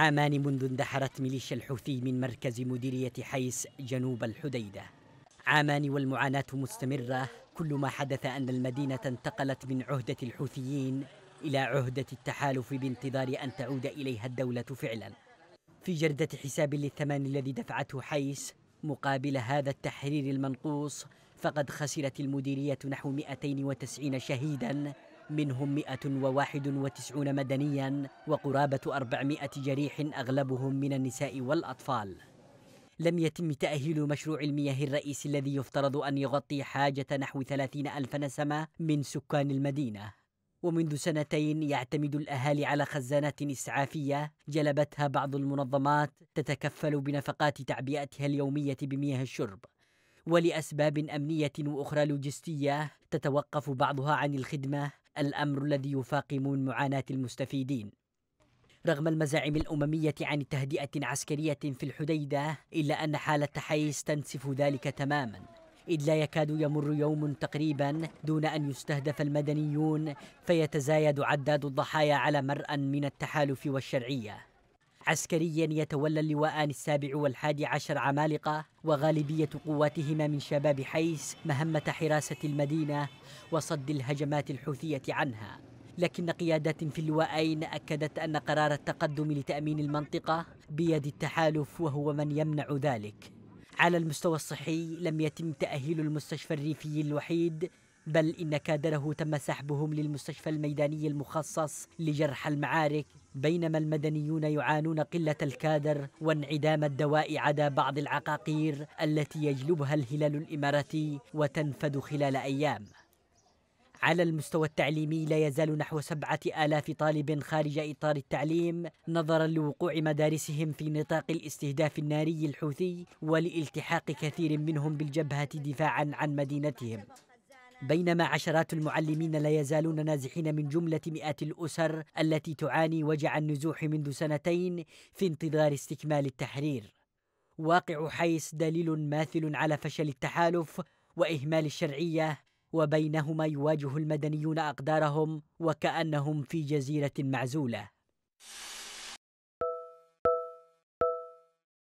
عامان منذ اندحرت ميليشيا الحوثي من مركز مديرية حيس جنوب الحديدة عامان والمعاناة مستمرة كل ما حدث أن المدينة انتقلت من عهدة الحوثيين إلى عهدة التحالف بانتظار أن تعود إليها الدولة فعلا في جردة حساب للثمن الذي دفعته حيس مقابل هذا التحرير المنقوص فقد خسرت المديرية نحو 290 شهيدا منهم 191 مدنيا وقرابة 400 جريح أغلبهم من النساء والأطفال لم يتم تأهيل مشروع المياه الرئيسي الذي يفترض أن يغطي حاجة نحو 30 ألف نسمة من سكان المدينة ومنذ سنتين يعتمد الأهالي على خزانات إسعافية جلبتها بعض المنظمات تتكفل بنفقات تعبئتها اليومية بمياه الشرب ولأسباب أمنية وأخرى لوجستية تتوقف بعضها عن الخدمة الامر الذي يفاقم معاناه المستفيدين رغم المزاعم الأممية عن تهدئة عسكرية في الحديدة إلا أن حالة حيس تنسف ذلك تماما إذ لا يكاد يمر يوم تقريبا دون أن يستهدف المدنيون فيتزايد عداد الضحايا على مرأى من التحالف والشرعية عسكريا يتولى اللواءان السابع والحادي عشر عمالقة وغالبية قواتهما من شباب حيس مهمة حراسة المدينة وصد الهجمات الحوثية عنها لكن قيادات في اللواءين أكدت أن قرار التقدم لتأمين المنطقة بيد التحالف وهو من يمنع ذلك على المستوى الصحي لم يتم تأهيل المستشفى الريفي الوحيد بل إن كادره تم سحبهم للمستشفى الميداني المخصص لجرحى المعارك بينما المدنيون يعانون قلة الكادر وانعدام الدواء عدا بعض العقاقير التي يجلبها الهلال الإماراتي وتنفد خلال أيام على المستوى التعليمي لا يزال نحو سبعة آلاف طالب خارج إطار التعليم نظرا لوقوع مدارسهم في نطاق الاستهداف الناري الحوثي ولالتحاق كثير منهم بالجبهة دفاعا عن مدينتهم بينما عشرات المعلمين لا يزالون نازحين من جملة مئات الأسر التي تعاني وجع النزوح منذ سنتين في انتظار استكمال التحرير. واقع حيس دليل ماثل على فشل التحالف وإهمال الشرعية وبينهما يواجه المدنيون أقدارهم وكأنهم في جزيرة معزولة.